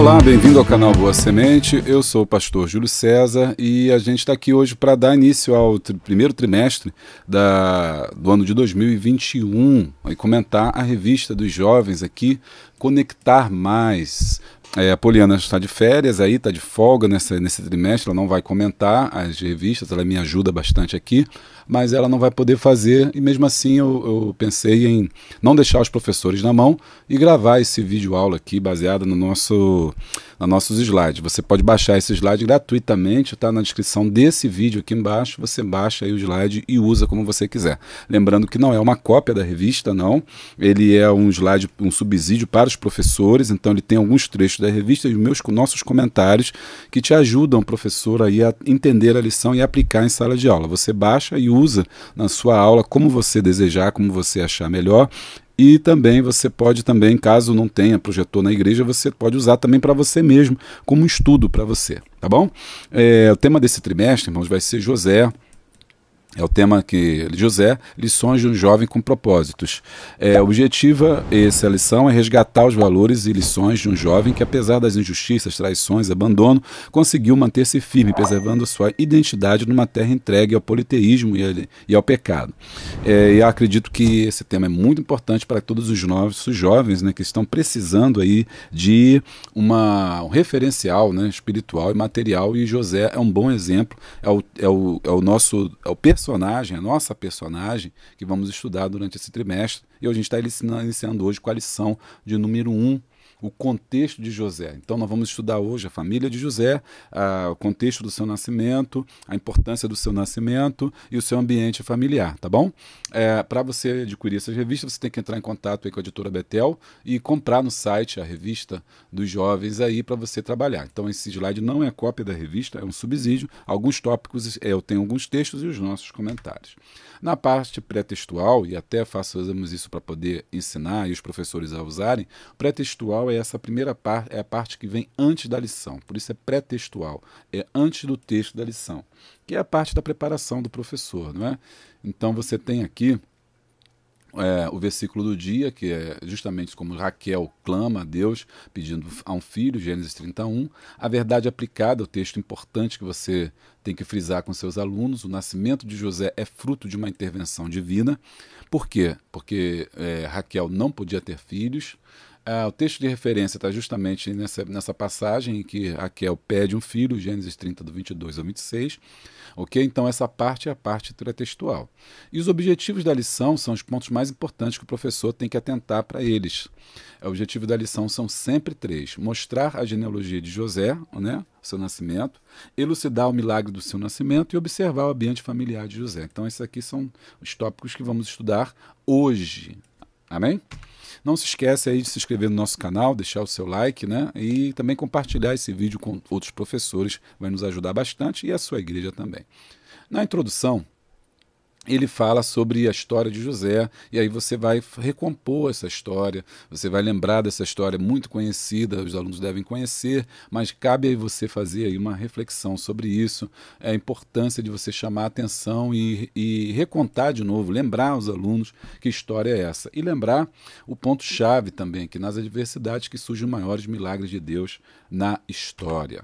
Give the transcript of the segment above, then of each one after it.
Olá, bem-vindo ao canal Boa Semente. Eu sou o pastor Júlio César e a gente está aqui hoje para dar início ao tri primeiro trimestre da, do ano de 2021 e comentar a revista dos jovens aqui, Conectar Mais. É, a Poliana está de férias aí, está de folga nessa, nesse trimestre, ela não vai comentar as revistas, ela me ajuda bastante aqui mas ela não vai poder fazer. E mesmo assim eu, eu pensei em não deixar os professores na mão e gravar esse vídeo aula aqui baseado no nosso nos nossos slides. Você pode baixar esse slide gratuitamente, tá na descrição desse vídeo aqui embaixo. Você baixa aí o slide e usa como você quiser. Lembrando que não é uma cópia da revista, não. Ele é um slide, um subsídio para os professores, então ele tem alguns trechos da revista e os meus nossos comentários que te ajudam, professor, aí a entender a lição e aplicar em sala de aula. Você baixa e usa usa na sua aula como você desejar, como você achar melhor. E também você pode também, caso não tenha projetor na igreja, você pode usar também para você mesmo, como estudo para você, tá bom? É, o tema desse trimestre, irmãos, vai ser José, é o tema que José, lições de um jovem com propósitos. É, objetiva essa lição é resgatar os valores e lições de um jovem que, apesar das injustiças, traições, abandono, conseguiu manter-se firme, preservando sua identidade numa terra entregue ao politeísmo e, ao pecado. É, e acredito que esse tema é muito importante para todos os nossos jovens, né, que estão precisando aí de uma, um referencial, né, espiritual e material. E José é um bom exemplo. É o, é o, é o nosso é o personagem, a nossa personagem, que vamos estudar durante esse trimestre. E a gente está iniciando hoje com a lição de número 1 um o contexto de José. Então, nós vamos estudar hoje a família de José, a, o contexto do seu nascimento, a importância do seu nascimento e o seu ambiente familiar, tá bom? É, Para você adquirir essa revista você tem que entrar em contato com a editora Betel e comprar no site a revista dos jovens aí para você trabalhar. Então, esse slide não é cópia da revista, é um subsídio. Alguns tópicos, é, eu tenho alguns textos e os nossos comentários. Na parte pré-textual, e até fazemos isso para poder ensinar e os professores a usarem, pré-textual textual é essa primeira parte, é a parte que vem antes da lição, por isso é pré-textual, é antes do texto da lição, que é a parte da preparação do professor, não é? Então você tem aqui é, o versículo do dia, que é justamente como Raquel clama a Deus, pedindo a um filho, Gênesis 31, a verdade aplicada, o texto importante que você tem que frisar com seus alunos, o nascimento de José é fruto de uma intervenção divina. Por quê? Porque é, Raquel não podia ter filhos, ah, o texto de referência está justamente nessa, nessa passagem em que Raquel pede um filho, Gênesis 30, do 22 ao 26. Ok? Então, essa parte é a parte textual. E os objetivos da lição são os pontos mais importantes que o professor tem que atentar para eles. O objetivo da lição são sempre três: mostrar a genealogia de José, né? seu nascimento, elucidar o milagre do seu nascimento e observar o ambiente familiar de José. Então, esses aqui são os tópicos que vamos estudar hoje, Amém? Não se esquece aí de se inscrever no nosso canal, deixar o seu like, né? E também compartilhar esse vídeo com outros professores, vai nos ajudar bastante e a sua igreja também. Na introdução, ele fala sobre a história de José, e aí você vai recompor essa história, você vai lembrar dessa história muito conhecida, os alunos devem conhecer, mas cabe aí você fazer aí uma reflexão sobre isso, é a importância de você chamar a atenção e, e recontar de novo, lembrar aos alunos que história é essa. E lembrar o ponto-chave também, que nas adversidades que surgem os maiores milagres de Deus na história.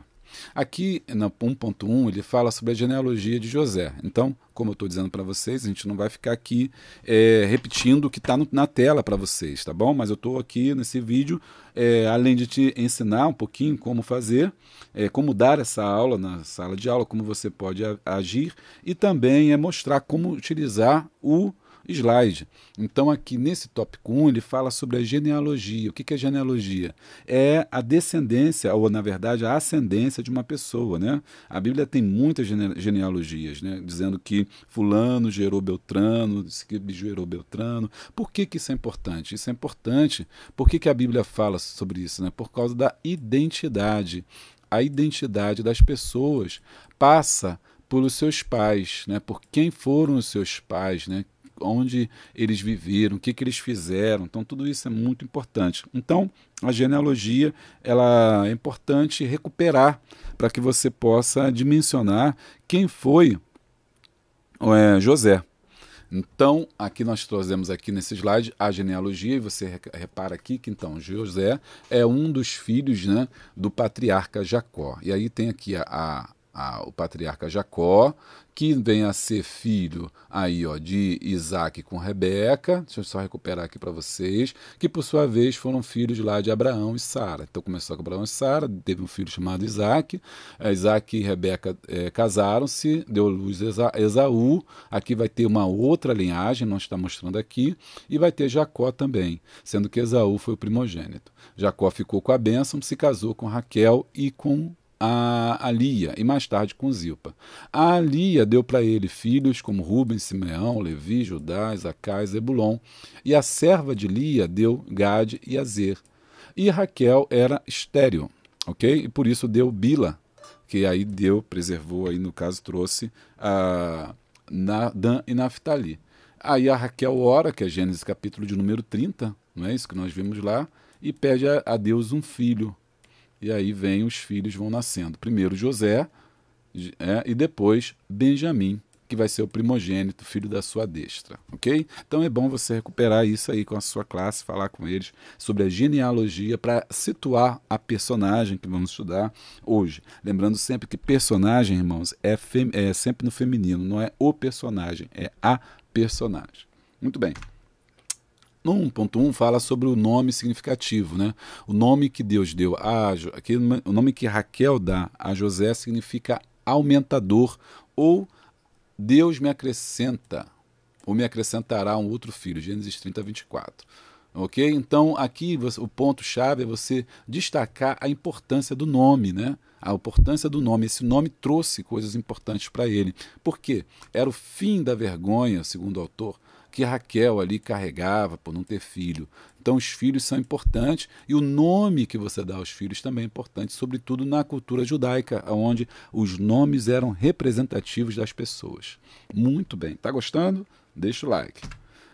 Aqui na 1.1 ele fala sobre a genealogia de José. Então, como eu estou dizendo para vocês, a gente não vai ficar aqui é, repetindo o que está na tela para vocês, tá bom? Mas eu estou aqui nesse vídeo, é, além de te ensinar um pouquinho como fazer, é, como dar essa aula na sala de aula, como você pode agir e também é mostrar como utilizar o slide. Então, aqui nesse tópico 1, ele fala sobre a genealogia. O que é genealogia? É a descendência, ou na verdade, a ascendência de uma pessoa. Né? A Bíblia tem muitas genealogias, né? dizendo que Fulano gerou Beltrano, que gerou Beltrano. Por que, que isso é importante? Isso é importante. Por que, que a Bíblia fala sobre isso? Né? Por causa da identidade. A identidade das pessoas passa pelos seus pais, né? por quem foram os seus pais, né? onde eles viveram, o que, que eles fizeram. Então, tudo isso é muito importante. Então, a genealogia ela é importante recuperar para que você possa dimensionar quem foi é, José. Então, aqui nós trazemos aqui nesse slide a genealogia, e você repara aqui que então José é um dos filhos né, do patriarca Jacó. E aí tem aqui a a, o patriarca Jacó, que vem a ser filho aí ó, de Isaac com Rebeca, deixa eu só recuperar aqui para vocês, que por sua vez foram filhos lá de Abraão e Sara. Então começou com Abraão e Sara, teve um filho chamado Isaac, é, Isaac e Rebeca é, casaram-se, deu luz a Esaú, aqui vai ter uma outra linhagem, não está mostrando aqui, e vai ter Jacó também, sendo que Esaú foi o primogênito. Jacó ficou com a bênção, se casou com Raquel e com a, a Lia e mais tarde com Zilpa. A Lia deu para ele filhos como Rubens, Simeão, Levi, Judá, Acais, Ebulon, e a serva de Lia deu Gade e Azer. E Raquel era estéril, ok? E por isso deu Bila, que aí deu, preservou, aí no caso trouxe a Nadan e Naftali. Aí a Raquel ora, que é Gênesis capítulo de número 30, não é isso que nós vimos lá, e pede a, a Deus um filho, e aí vem os filhos vão nascendo. Primeiro José é, e depois Benjamim, que vai ser o primogênito, filho da sua destra, ok? Então é bom você recuperar isso aí com a sua classe, falar com eles sobre a genealogia para situar a personagem que vamos estudar hoje. Lembrando sempre que personagem, irmãos, é, é sempre no feminino, não é o personagem, é a personagem. Muito bem. 1.1 fala sobre o nome significativo, né? O nome que Deus deu a que, o nome que Raquel dá a José significa aumentador ou Deus me acrescenta ou me acrescentará um outro filho. Gênesis 30, 24. Ok? Então, aqui o ponto-chave é você destacar a importância do nome, né? a importância do nome. Esse nome trouxe coisas importantes para ele. Por quê? Era o fim da vergonha, segundo o autor, que Raquel ali carregava por não ter filho. Então, os filhos são importantes e o nome que você dá aos filhos também é importante, sobretudo na cultura judaica, onde os nomes eram representativos das pessoas. Muito bem. está gostando? Deixa o like.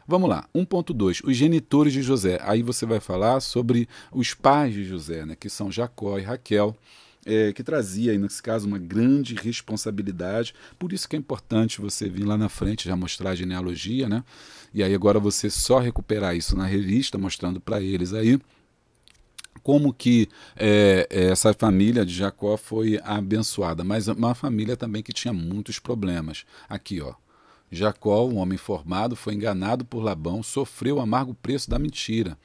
Vamos lá, 1.2, os genitores de José. Aí você vai falar sobre os pais de José, né, que são Jacó e Raquel é, que trazia, nesse caso, uma grande responsabilidade. Por isso que é importante você vir lá na frente já mostrar a genealogia, né? E aí agora você só recuperar isso na revista, mostrando para eles aí como que é, é, essa família de Jacó foi abençoada, mas uma família também que tinha muitos problemas. Aqui, ó. Jacó, um homem formado, foi enganado por Labão, sofreu o amargo preço da mentira.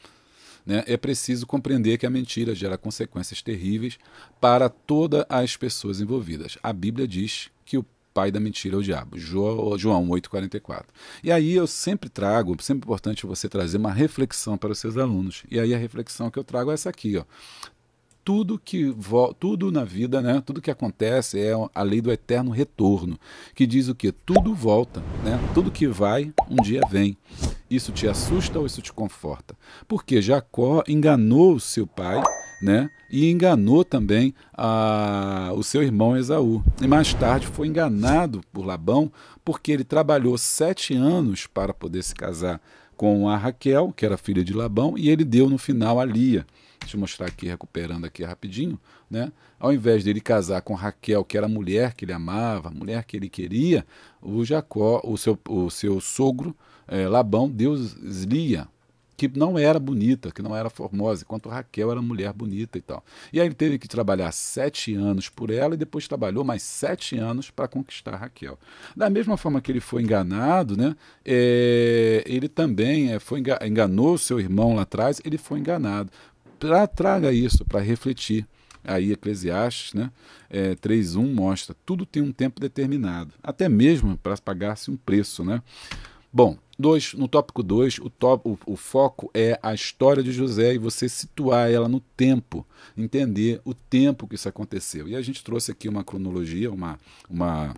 Né? É preciso compreender que a mentira gera consequências terríveis para todas as pessoas envolvidas. A Bíblia diz que o pai da mentira é o diabo. João 8,44. E aí eu sempre trago, sempre é importante você trazer uma reflexão para os seus alunos. E aí a reflexão que eu trago é essa aqui. Ó tudo que tudo na vida, né, tudo que acontece é a lei do eterno retorno, que diz o que tudo volta, né? Tudo que vai um dia vem. Isso te assusta ou isso te conforta? Porque Jacó enganou seu pai, né? E enganou também a, o seu irmão Esaú. E mais tarde foi enganado por Labão, porque ele trabalhou sete anos para poder se casar com a Raquel, que era filha de Labão, e ele deu no final a Lia. Deixa eu mostrar aqui, recuperando aqui rapidinho, né? Ao invés dele casar com Raquel, que era a mulher que ele amava, a mulher que ele queria, o Jacó, o seu, o seu sogro, é, Labão, Deus lia que não era bonita, que não era formosa, enquanto Raquel era mulher bonita e tal. E aí ele teve que trabalhar sete anos por ela e depois trabalhou mais sete anos para conquistar Raquel. Da mesma forma que ele foi enganado, né, é, ele também é, foi enganou seu irmão lá atrás, ele foi enganado. Pra, traga isso para refletir. Aí Eclesiastes né, é, 3.1 mostra, tudo tem um tempo determinado, até mesmo para pagar-se um preço. Né? Bom, dois, no tópico 2, o, top, o, o foco é a história de José e você situar ela no tempo, entender o tempo que isso aconteceu. E a gente trouxe aqui uma cronologia, uma, uma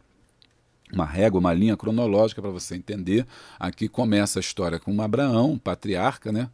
uma régua, uma linha cronológica para você entender. Aqui começa a história com Abraão, patriarca, né?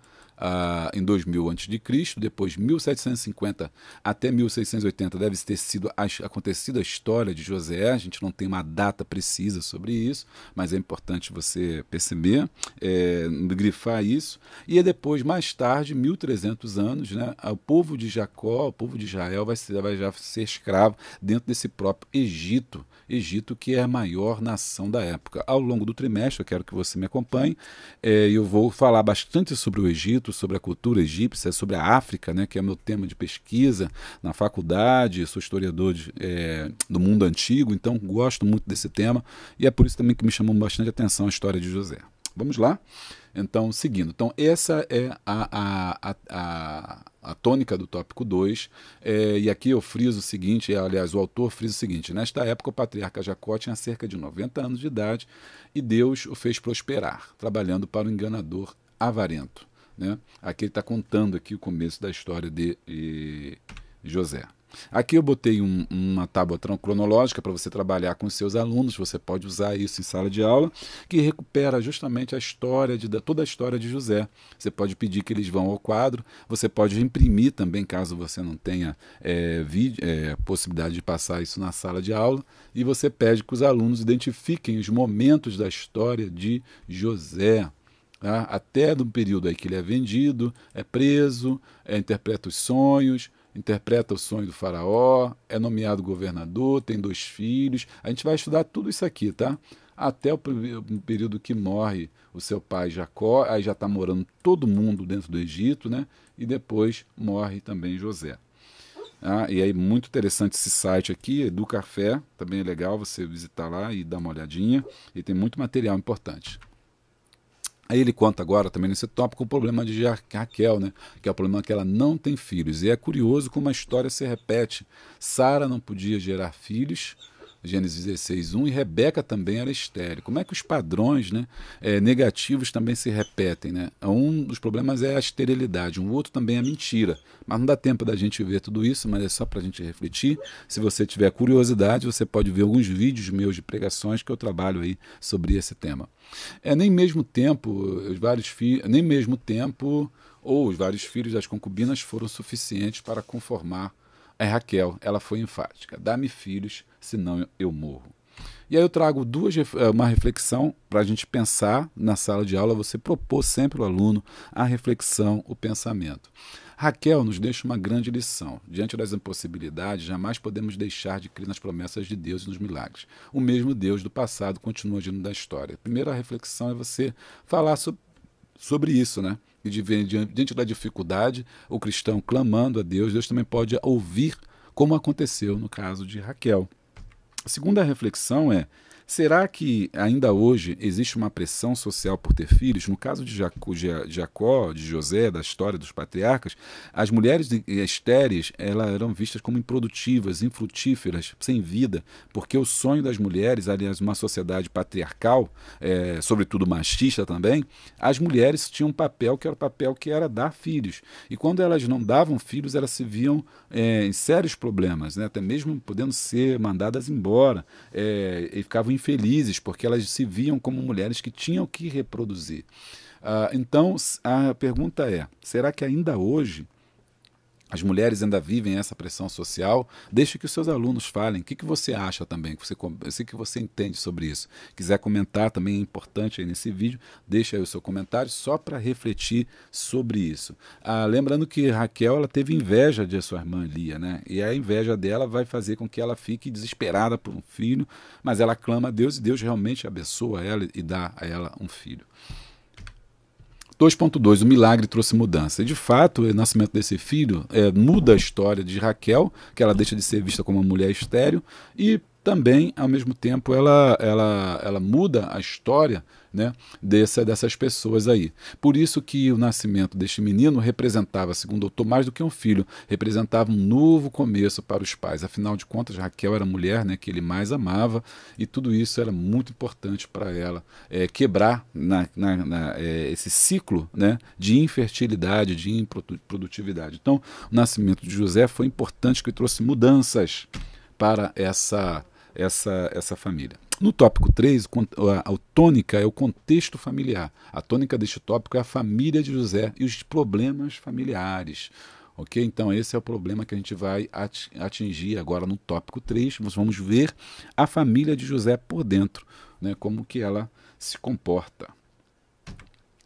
em 2000 a.C., depois 1750 até 1680 deve ter sido acontecida a história de José, a gente não tem uma data precisa sobre isso, mas é importante você perceber, é, grifar isso, e é depois, mais tarde, 1300 anos, né, o povo de Jacó, o povo de Israel vai, ser, vai já ser escravo dentro desse próprio Egito, Egito que é a maior nação da época. Ao longo do trimestre, eu quero que você me acompanhe, é, eu vou falar bastante sobre o Egito, muito sobre a cultura egípcia, sobre a África, né, que é meu tema de pesquisa na faculdade, sou historiador de, é, do mundo antigo, então gosto muito desse tema e é por isso também que me chamou bastante atenção a história de José. Vamos lá? Então, seguindo. Então, essa é a, a, a, a tônica do tópico 2. É, e aqui eu friso o seguinte, é, aliás, o autor frisa o seguinte: nesta época, o patriarca Jacó tinha cerca de 90 anos de idade e Deus o fez prosperar, trabalhando para o enganador avarento. Né? Aqui ele está contando aqui o começo da história de, de José. Aqui eu botei um, uma tábua cronológica para você trabalhar com seus alunos, você pode usar isso em sala de aula, que recupera justamente a história, de, toda a história de José. Você pode pedir que eles vão ao quadro, você pode imprimir também, caso você não tenha é, vídeo, é, possibilidade de passar isso na sala de aula, e você pede que os alunos identifiquem os momentos da história de José né? até no período aí que ele é vendido, é preso, é, interpreta os sonhos, interpreta o sonho do faraó, é nomeado governador, tem dois filhos. A gente vai estudar tudo isso aqui, tá? Até o período que morre o seu pai Jacó, aí já está morando todo mundo dentro do Egito, né? E depois morre também José. Ah, e aí, muito interessante esse site aqui, do Café, também é legal você visitar lá e dar uma olhadinha. E tem muito material importante. Aí ele conta agora também nesse tópico o problema de Raquel, né? Que é o problema que ela não tem filhos. E é curioso como a história se repete. Sara não podia gerar filhos, Gênesis 16, 1, e Rebeca também era estéreo. Como é que os padrões né, é, negativos também se repetem? Né? Um dos problemas é a esterilidade, um outro também é a mentira. Mas não dá tempo da gente ver tudo isso, mas é só para a gente refletir. Se você tiver curiosidade, você pode ver alguns vídeos meus de pregações que eu trabalho aí sobre esse tema. É nem mesmo tempo, os vários filhos, nem mesmo tempo ou os vários filhos das concubinas foram suficientes para conformar é Raquel, ela foi enfática. Dá-me filhos, senão eu morro. E aí eu trago duas, eh, uma reflexão para a gente pensar na sala de aula, você propor sempre ao aluno a reflexão, o pensamento. Raquel nos deixa uma grande lição. Diante das impossibilidades, jamais podemos deixar de crer nas promessas de Deus e nos milagres. O mesmo Deus do passado continua agindo da história. A primeira reflexão é você falar sobre isso, né? e de ver diante da dificuldade o cristão clamando a Deus, Deus também pode ouvir, como aconteceu no caso de Raquel. A segunda reflexão é Será que ainda hoje existe uma pressão social por ter filhos? No caso de Jacó, de José, da história dos patriarcas, as mulheres estéreis elas eram vistas como improdutivas, infrutíferas, sem vida, porque o sonho das mulheres, aliás, uma sociedade patriarcal, é, sobretudo machista também, as mulheres tinham um papel que era o papel que era dar filhos. E quando elas não davam filhos, elas se viam é, em sérios problemas, né? até mesmo podendo ser mandadas embora é, e ficavam infelizes, porque elas se viam como mulheres que tinham que reproduzir. Uh, então, a pergunta é: será que ainda hoje as mulheres ainda vivem essa pressão social. Deixe que os seus alunos falem. O que, que você acha também? o que você entende sobre isso? Quiser comentar também é importante aí nesse vídeo, Deixe aí o seu comentário só para refletir sobre isso. Ah, lembrando que Raquel ela teve inveja de sua irmã Lia, né? E a inveja dela vai fazer com que ela fique desesperada por um filho, mas ela clama a Deus e Deus realmente abençoa ela e dá a ela um filho. 2.2, o milagre trouxe mudança. E de fato, o nascimento desse filho é, muda a história de Raquel, que ela deixa de ser vista como uma mulher estéreo, e também, ao mesmo tempo, ela, ela, ela muda a história né, dessa, dessas pessoas aí. Por isso que o nascimento deste menino representava, segundo o doutor mais do que um filho, representava um novo começo para os pais. Afinal de contas, Raquel era a mulher né, que ele mais amava e tudo isso era muito importante para ela é, quebrar na, na, na, é, esse ciclo né, de infertilidade, de improdutividade. Então, o nascimento de José foi importante que trouxe mudanças para essa, essa, essa família. No tópico 3, a, tônica é o contexto familiar. A tônica deste tópico é a família de José e os problemas familiares. Ok? Então, esse é o problema que a gente vai atingir agora no tópico 3. Nós vamos ver a família de José por dentro, né? como que ela se comporta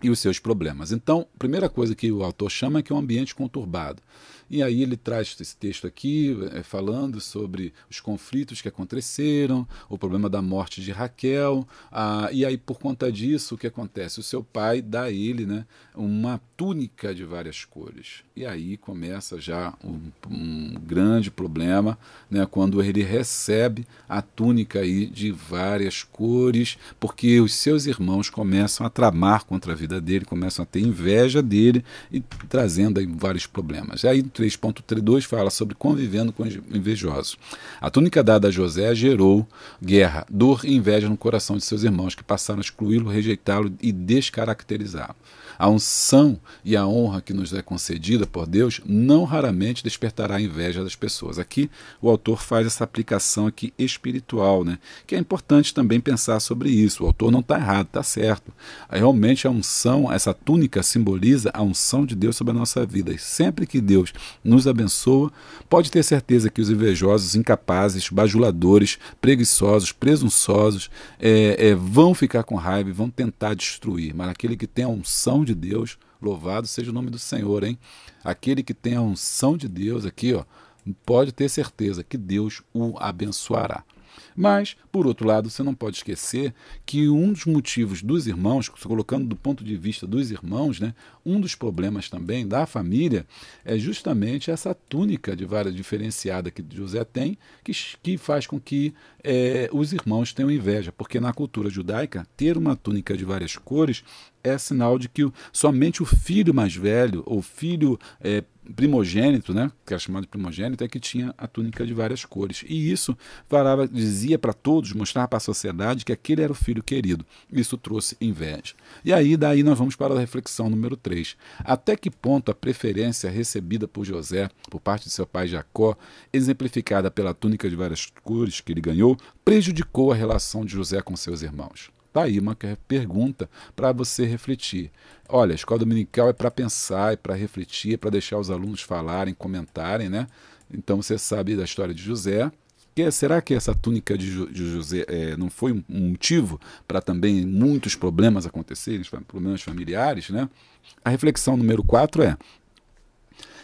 e os seus problemas. Então, a primeira coisa que o autor chama é que é um ambiente conturbado. E aí ele traz esse texto aqui, é, falando sobre os conflitos que aconteceram, o problema da morte de Raquel. ah e aí, por conta disso, o que acontece? O seu pai dá a ele né, uma túnica de várias cores. E aí começa já um, um grande problema né, quando ele recebe a túnica aí de várias cores, porque os seus irmãos começam a tramar contra a vida dele, começam a ter inveja dele e trazendo aí vários problemas. Aí 3.32 fala sobre convivendo com invejosos. A túnica dada a José gerou guerra, dor e inveja no coração de seus irmãos, que passaram a excluí-lo, rejeitá-lo e descaracterizá-lo. A unção e a honra que nos é concedida por Deus não raramente despertará a inveja das pessoas. Aqui o autor faz essa aplicação aqui espiritual, né? que é importante também pensar sobre isso. O autor não está errado, está certo. Realmente a unção, essa túnica simboliza a unção de Deus sobre a nossa vida. E sempre que Deus nos abençoa, pode ter certeza que os invejosos, incapazes, bajuladores, preguiçosos, presunçosos, é, é, vão ficar com raiva e vão tentar destruir. Mas aquele que tem a unção de Deus, louvado seja o nome do Senhor, hein? Aquele que tem a unção de Deus aqui, ó, pode ter certeza que Deus o abençoará. Mas, por outro lado, você não pode esquecer que um dos motivos dos irmãos, colocando do ponto de vista dos irmãos, né, um dos problemas também da família é justamente essa túnica de vara diferenciada que José tem, que, que faz com que é, os irmãos tenham inveja, porque na cultura judaica, ter uma túnica de várias cores é sinal de que somente o filho mais velho ou filho é, primogênito, né, que era chamado de primogênito, é que tinha a túnica de várias cores. E isso Varava dizia para todos, mostrava para a sociedade que aquele era o filho querido. Isso trouxe inveja. E aí, daí nós vamos para a reflexão número 3. Até que ponto a preferência recebida por José, por parte de seu pai Jacó, exemplificada pela túnica de várias cores que ele ganhou, prejudicou a relação de José com seus irmãos? Está aí uma é pergunta para você refletir. Olha, a escola dominical é para pensar, é para refletir, é para deixar os alunos falarem, comentarem, né? Então você sabe da história de José, será que essa túnica de, José é, não foi um motivo para também muitos problemas acontecerem, problemas familiares? Né? A reflexão número 4 é: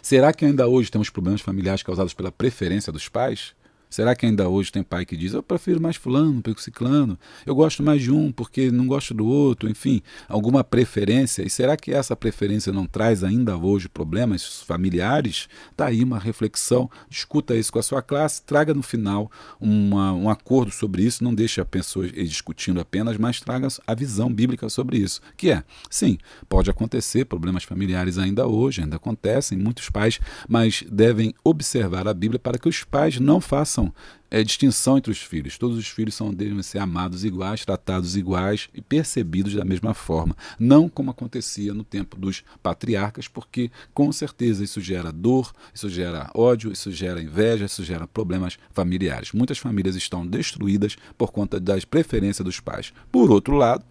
será que ainda hoje temos problemas familiares causados pela preferência dos pais? Será que ainda hoje tem pai que diz, eu prefiro mais fulano, pego ciclano, eu gosto mais de um porque não gosto do outro, enfim, alguma preferência? E será que essa preferência não traz ainda hoje problemas familiares? Está aí uma reflexão, discuta isso com a sua classe, traga no final uma, um acordo sobre isso, não deixe a pessoa discutindo apenas, mas traga a visão bíblica sobre isso, que é, sim, pode acontecer, problemas familiares ainda hoje, ainda acontecem, muitos pais, mas devem observar a Bíblia para que os pais não façam façam é, distinção entre os filhos. Todos os filhos são, devem ser amados iguais, tratados iguais e percebidos da mesma forma. Não como acontecia no tempo dos patriarcas, porque com certeza isso gera dor, isso gera ódio, isso gera inveja, isso gera problemas familiares. Muitas famílias estão destruídas por conta das preferências dos pais. Por outro lado.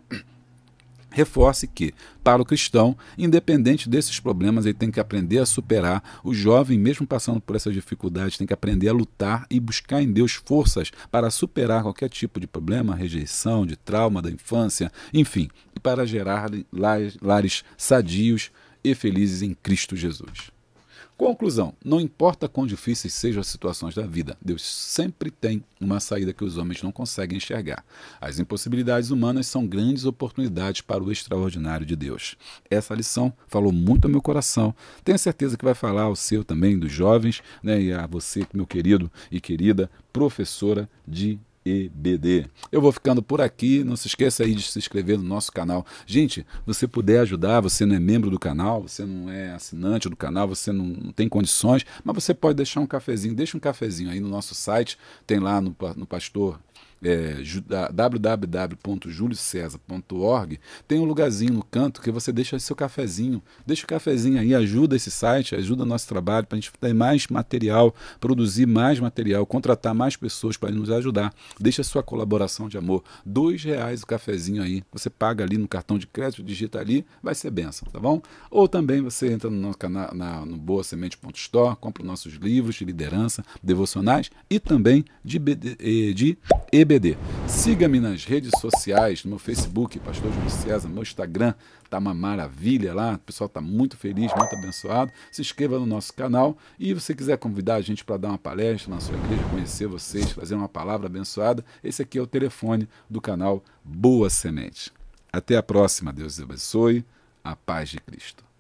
Reforce que, para o cristão, independente desses problemas, ele tem que aprender a superar. O jovem, mesmo passando por essas dificuldades, tem que aprender a lutar e buscar em Deus forças para superar qualquer tipo de problema, rejeição, de trauma da infância, enfim, e para gerar lares sadios e felizes em Cristo Jesus. Conclusão: não importa quão difíceis sejam as situações da vida, Deus sempre tem uma saída que os homens não conseguem enxergar. As impossibilidades humanas são grandes oportunidades para o extraordinário de Deus. Essa lição falou muito ao meu coração. Tenho certeza que vai falar ao seu também, dos jovens, né, e a você, meu querido e querida professora de EBD. Eu vou ficando por aqui, não se esqueça aí de se inscrever no nosso canal. Gente, você puder ajudar, você não é membro do canal, você não é assinante do canal, você não, não tem condições, mas você pode deixar um cafezinho, deixa um cafezinho aí no nosso site, tem lá no, no Pastor é, www.juliocesar.org, tem um lugarzinho no canto que você deixa seu cafezinho. Deixa o cafezinho aí, ajuda esse site, ajuda nosso trabalho para a gente ter mais material, produzir mais material, contratar mais pessoas para nos ajudar. Deixa sua colaboração de amor. Dois reais o cafezinho aí. Você paga ali no cartão de crédito, digita ali, vai ser benção, tá bom? Ou também você entra no, nosso canal, na, no boasemente.store, compra nossos livros de liderança, devocionais e também de, eh, de, de BBD. Siga-me nas redes sociais, no meu Facebook, Pastor Júlio César, no meu Instagram, tá uma maravilha lá, o pessoal tá muito feliz, muito abençoado. Se inscreva no nosso canal e se você quiser convidar a gente para dar uma palestra na sua igreja, conhecer vocês, fazer uma palavra abençoada, esse aqui é o telefone do canal Boa Semente. Até a próxima, Deus abençoe, a paz de Cristo.